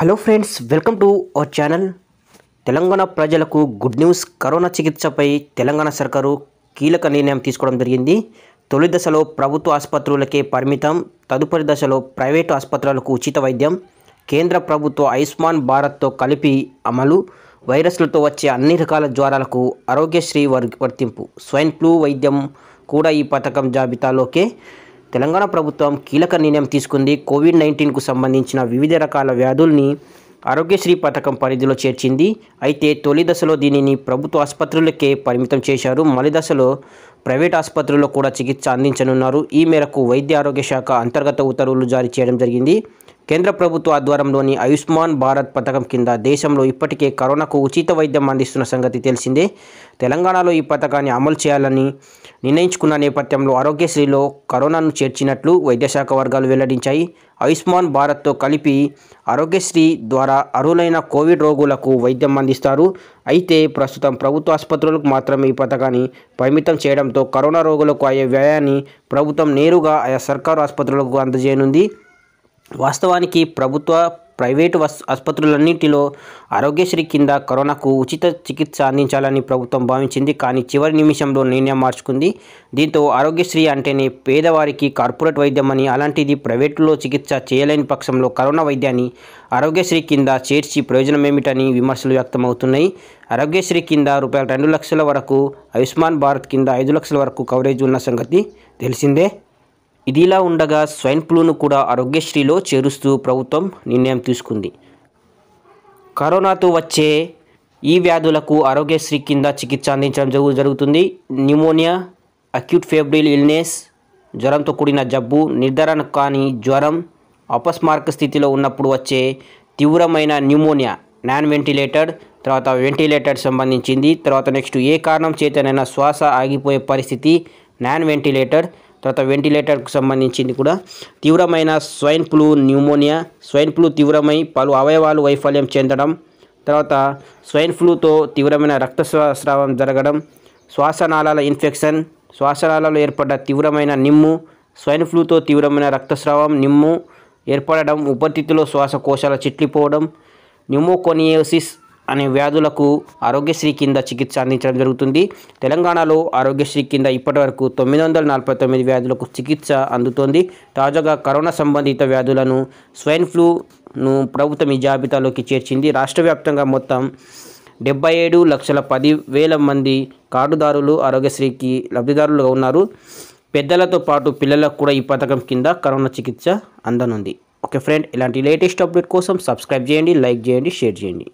hello friends welcome to our channel Telangana ప్రజలకు good news corona చికిత్సపై తెలంగాణ సర్కారు కీలక నిర్ణయం తీసుకోవడం జరిగింది తొలి దశలో ప్రభుత్వ ఆసుపత్రులకే పరిమితం తదుపరి దశలో ప్రైవేటు ఆసుపత్రులకు ఉచిత వైద్యం కేంద్ర ప్రభుత్వ ఆయుష్మాన్ భారత్తో కలిపి అమలు వైరస్లతో వచ్చే అన్ని రకాల జ్వరాలకు ఆరోగ్యశ్రీ వర్తింపు స్వైన్ ఫ్లూ వైద్యం కూడా ఈ పథకం జాబితాలోకే తెలంగాణ ప్రభుత్వం కీలక నిర్ణయం తీసుకుంది కోవిడ్ నైన్టీన్కు సంబంధించిన వివిధ రకాల వ్యాధుల్ని ఆరోగ్యశ్రీ పథకం పరిధిలో చేర్చింది అయితే తొలి దశలో దీనిని ప్రభుత్వ ఆసుపత్రులకే పరిమితం చేశారు మలి దశలో ప్రైవేట్ ఆసుపత్రుల్లో కూడా చికిత్స అందించనున్నారు ఈ మేరకు వైద్య ఆరోగ్య శాఖ అంతర్గత ఉత్తర్వులు జారీ చేయడం జరిగింది కేంద్ర ప్రభుత్వ ఆధ్వర్యంలోని ఆయుష్మాన్ భారత్ పథకం కింద దేశంలో ఇప్పటికే కరోనాకు ఉచిత వైద్యం అందిస్తున్న సంగతి తెలిసిందే తెలంగాణలో ఈ పథకాన్ని అమలు చేయాలని నిర్ణయించుకున్న నేపథ్యంలో ఆరోగ్యశ్రీలో కరోనాను చేర్చినట్లు వైద్యశాఖ వర్గాలు వెల్లడించాయి ఆయుష్మాన్ భారత్తో కలిపి ఆరోగ్యశ్రీ ద్వారా అరువులైన కోవిడ్ రోగులకు వైద్యం అందిస్తారు అయితే ప్రస్తుతం ప్రభుత్వ ఆసుపత్రులకు మాత్రమే ఈ పథకాన్ని పరిమితం చేయడంతో కరోనా రోగులకు అయ్యే వ్యయాన్ని ప్రభుత్వం నేరుగా ఆయా సర్కారు ఆసుపత్రులకు అందజేయనుంది వాస్తవానికి ప్రభుత్వ ప్రైవేటు ఆసుపత్రులన్నింటిలో ఆరోగ్యశ్రీ కింద కరోనాకు ఉచిత చికిత్స అందించాలని ప్రభుత్వం భావించింది కానీ చివరి నిమిషంలో నిర్ణయం మార్చుకుంది దీంతో ఆరోగ్యశ్రీ అంటేనే పేదవారికి కార్పొరేట్ వైద్యం అని అలాంటిది ప్రైవేటులో చికిత్స చేయలేని పక్షంలో కరోనా వైద్యాన్ని ఆరోగ్యశ్రీ కింద చేర్చి ప్రయోజనం ఏమిటని విమర్శలు వ్యక్తమవుతున్నాయి ఆరోగ్యశ్రీ కింద రూపాయలు రెండు లక్షల వరకు ఆయుష్మాన్ భారత్ కింద ఐదు లక్షల వరకు కవరేజ్ ఉన్న సంగతి తెలిసిందే ఇదిలా ఉండగా స్వైన్ ఫ్లూను కూడా ఆరోగ్యశ్రీలో చేరుస్తూ ప్రభుత్వం నిర్ణయం తీసుకుంది కరోనాతో వచ్చే ఈ వ్యాధులకు ఆరోగ్యశ్రీ కింద చికిత్స అందించడం జరుగుతుంది న్యూమోనియా అక్యూట్ ఫేబ్రిల్ ఇల్నెస్ జ్వరంతో కూడిన జబ్బు నిర్ధారణ కాని జ్వరం అపస్మారక స్థితిలో ఉన్నప్పుడు వచ్చే తీవ్రమైన న్యూమోనియా నాన్ వెంటిలేటర్ తర్వాత వెంటిలేటర్ సంబంధించింది తర్వాత నెక్స్ట్ ఏ కారణం చేతనైనా శ్వాస ఆగిపోయే పరిస్థితి నాన్ వెంటిలేటర్ తర్వాత వెంటిలేటర్కు సంబంధించింది కూడా తీవ్రమైన swine flu pneumonia swine flu తీవ్రమై పలు అవయవాలు వైఫల్యం చెందడం తర్వాత స్వైన్ ఫ్లూతో తీవ్రమైన రక్తస్రావం జరగడం శ్వాసనాళాల ఇన్ఫెక్షన్ శ్వాసనాళాలు ఏర్పడ్డ తీవ్రమైన నిమ్ము స్వైన్ ఫ్లూతో తీవ్రమైన రక్తస్రావం నిమ్ము ఏర్పడడం ఉపతిత్తులో శ్వాసకోశాల చిట్లిపోవడం న్యూమోకోనియోసిస్ అనే వ్యాధులకు ఆరోగ్యశ్రీ కింద చికిత్స అందించడం జరుగుతుంది తెలంగాణలో ఆరోగ్యశ్రీ కింద ఇప్పటివరకు తొమ్మిది వందల నలభై తొమ్మిది వ్యాధులకు చికిత్స అందుతోంది తాజాగా కరోనా సంబంధిత వ్యాధులను స్వైన్ ఫ్లూను ప్రభుత్వం ఈ జాబితాలోకి చేర్చింది రాష్ట్ర వ్యాప్తంగా మొత్తం డెబ్బై ఏడు లక్షల పది వేల మంది కార్డుదారులు ఆరోగ్యశ్రీకి లబ్ధిదారులుగా ఉన్నారు పెద్దలతో పాటు పిల్లలకు కూడా ఈ పథకం కింద కరోనా చికిత్స అందనుంది ఓకే ఫ్రెండ్ ఇలాంటి లేటెస్ట్ అప్డేట్ కోసం సబ్స్క్రైబ్ చేయండి లైక్ చేయండి షేర్ చేయండి